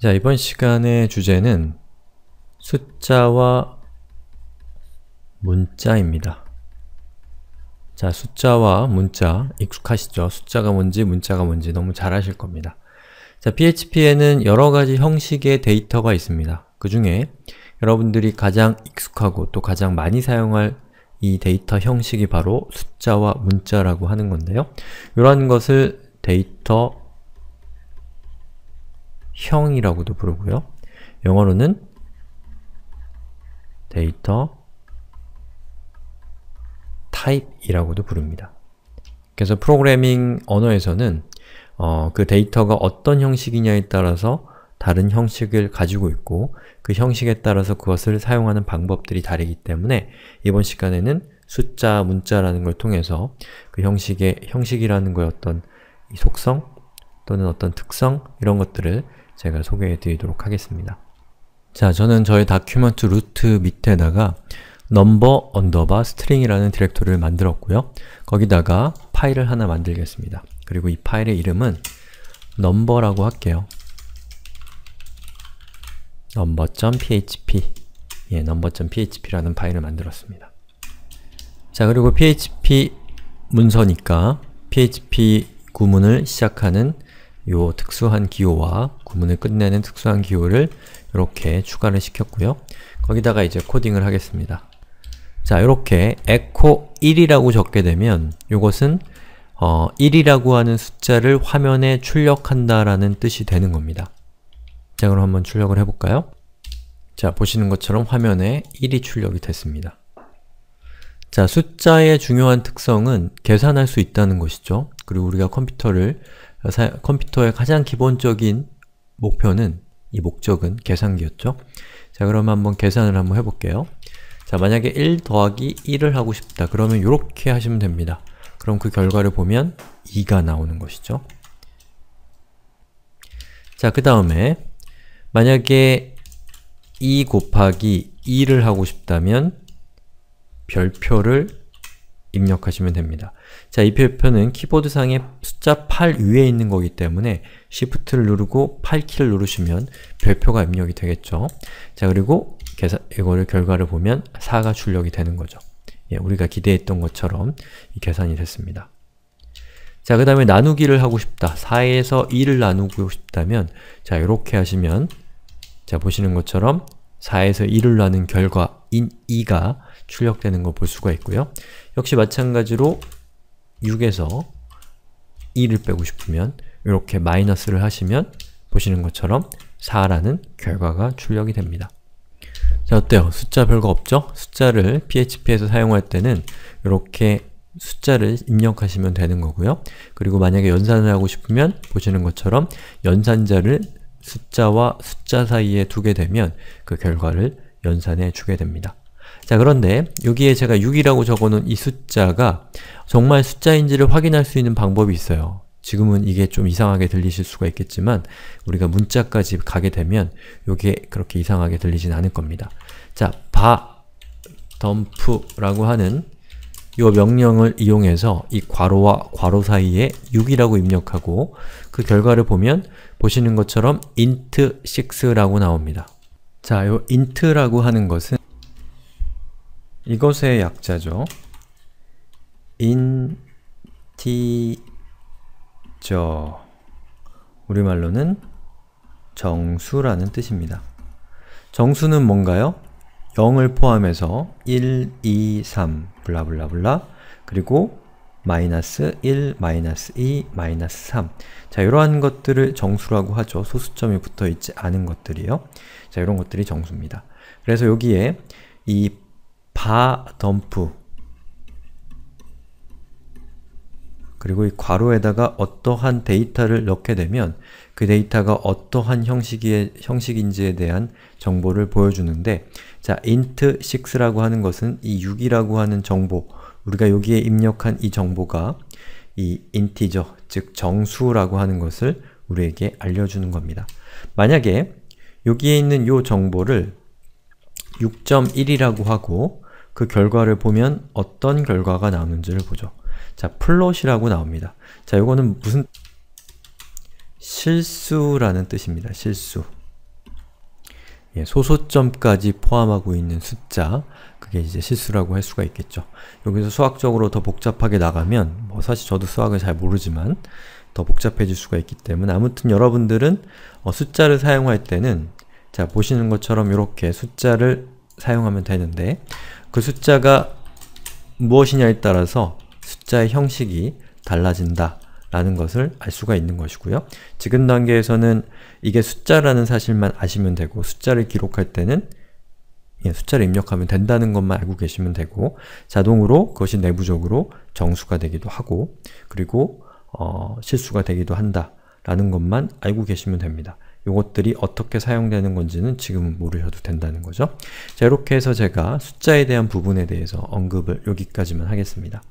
자, 이번 시간의 주제는 숫자와 문자입니다. 자, 숫자와 문자 익숙하시죠? 숫자가 뭔지 문자가 뭔지 너무 잘 아실 겁니다. 자, PHP에는 여러가지 형식의 데이터가 있습니다. 그 중에 여러분들이 가장 익숙하고 또 가장 많이 사용할 이 데이터 형식이 바로 숫자와 문자라고 하는 건데요. 이러 것을 데이터 형이라고도 부르고요. 영어로는 데이터 타입이라고도 부릅니다. 그래서 프로그래밍 언어에서는 어, 그 데이터가 어떤 형식이냐에 따라서 다른 형식을 가지고 있고 그 형식에 따라서 그것을 사용하는 방법들이 다르기 때문에 이번 시간에는 숫자, 문자라는 걸 통해서 그 형식의, 형식이라는 거의 어떤 속성 또는 어떤 특성 이런 것들을 제가 소개해 드리도록 하겠습니다. 자, 저는 저의 다큐먼트 루트 밑에다가 넘버 언더바 스트링이라는 디렉토리를 만들었고요. 거기다가 파일을 하나 만들겠습니다. 그리고 이 파일의 이름은 넘버라고 할게요. number.php 예, number.php라는 파일을 만들었습니다. 자, 그리고 php 문서니까 php 구문을 시작하는 이 특수한 기호와 구문을 끝내는 특수한 기호를 이렇게 추가를 시켰고요. 거기다가 이제 코딩을 하겠습니다. 자, 이렇게 echo 1이라고 적게 되면 이것은 어, 1이라고 하는 숫자를 화면에 출력한다라는 뜻이 되는 겁니다. 자, 그럼 한번 출력을 해볼까요? 자, 보시는 것처럼 화면에 1이 출력이 됐습니다. 자, 숫자의 중요한 특성은 계산할 수 있다는 것이죠. 그리고 우리가 컴퓨터를 컴퓨터의 가장 기본적인 목표는 이 목적은 계산기였죠. 자, 그럼 한번 계산을 한번 해볼게요. 자, 만약에 1 더하기 1을 하고 싶다. 그러면 이렇게 하시면 됩니다. 그럼 그 결과를 보면 2가 나오는 것이죠. 자, 그 다음에 만약에 2 곱하기 2를 하고 싶다면 별표를 입력하시면 됩니다. 자, 이 표표는 키보드상의 숫자 8 위에 있는 거기 때문에 Shift를 누르고 8키를 누르시면 별표가 입력이 되겠죠. 자, 그리고 계산, 이거를 결과를 보면 4가 출력이 되는 거죠. 예, 우리가 기대했던 것처럼 계산이 됐습니다. 자, 그 다음에 나누기를 하고 싶다. 4에서 2를 나누고 싶다면 자, 이렇게 하시면 자, 보시는 것처럼 4에서 2를 나눈 결과인 2가 출력되는 걸볼 수가 있고요. 역시 마찬가지로 6에서 2를 빼고 싶으면 이렇게 마이너스를 하시면 보시는 것처럼 4라는 결과가 출력이 됩니다. 자, 어때요? 숫자 별거 없죠? 숫자를 PHP에서 사용할 때는 이렇게 숫자를 입력하시면 되는 거고요. 그리고 만약에 연산을 하고 싶으면 보시는 것처럼 연산자를 숫자와 숫자 사이에 두게 되면 그 결과를 연산해 주게 됩니다. 자 그런데 여기에 제가 6이라고 적어놓은 이 숫자가 정말 숫자인지를 확인할 수 있는 방법이 있어요. 지금은 이게 좀 이상하게 들리실 수가 있겠지만 우리가 문자까지 가게 되면 이게 그렇게 이상하게 들리진 않을 겁니다. 자, 바 덤프라고 하는 이 명령을 이용해서 이 괄호와 괄호 사이에 6이라고 입력하고 그 결과를 보면 보시는 것처럼 int6라고 나옵니다. 자, 이 int라고 하는 것은 이것의 약자죠. 인티저 우리말로는 정수라는 뜻입니다. 정수는 뭔가요? 0을 포함해서 1, 2, 3 블라블라블라 그리고 마이너스 1, 마이너스 2, 마이너스 3 자, 이러한 것들을 정수라고 하죠. 소수점이 붙어있지 않은 것들이요. 자, 이런 것들이 정수입니다. 그래서 여기에 이바 덤프 그리고 이 괄호에다가 어떠한 데이터를 넣게 되면 그 데이터가 어떠한 형식의, 형식인지에 대한 정보를 보여주는데 자, int6라고 하는 것은 이 6이라고 하는 정보 우리가 여기에 입력한 이 정보가 이 integer, 즉 정수라고 하는 것을 우리에게 알려주는 겁니다. 만약에 여기에 있는 요 정보를 6.1이라고 하고 그 결과를 보면 어떤 결과가 나오는지를 보죠. 자, 플롯이라고 나옵니다. 자, 이거는 무슨 실수라는 뜻입니다. 실수. 예, 소소점까지 포함하고 있는 숫자 그게 이제 실수라고 할 수가 있겠죠. 여기서 수학적으로 더 복잡하게 나가면 뭐 사실 저도 수학을 잘 모르지만 더 복잡해질 수가 있기 때문에 아무튼 여러분들은 어, 숫자를 사용할 때는 자 보시는 것처럼 이렇게 숫자를 사용하면 되는데 그 숫자가 무엇이냐에 따라서 숫자의 형식이 달라진다 라는 것을 알 수가 있는 것이고요. 지금 단계에서는 이게 숫자라는 사실만 아시면 되고 숫자를 기록할 때는 예, 숫자를 입력하면 된다는 것만 알고 계시면 되고 자동으로 그것이 내부적으로 정수가 되기도 하고 그리고 어, 실수가 되기도 한다 라는 것만 알고 계시면 됩니다. 요것들이 어떻게 사용되는 건지는 지금은 모르셔도 된다는 거죠. 자, 이렇게 해서 제가 숫자에 대한 부분에 대해서 언급을 여기까지만 하겠습니다.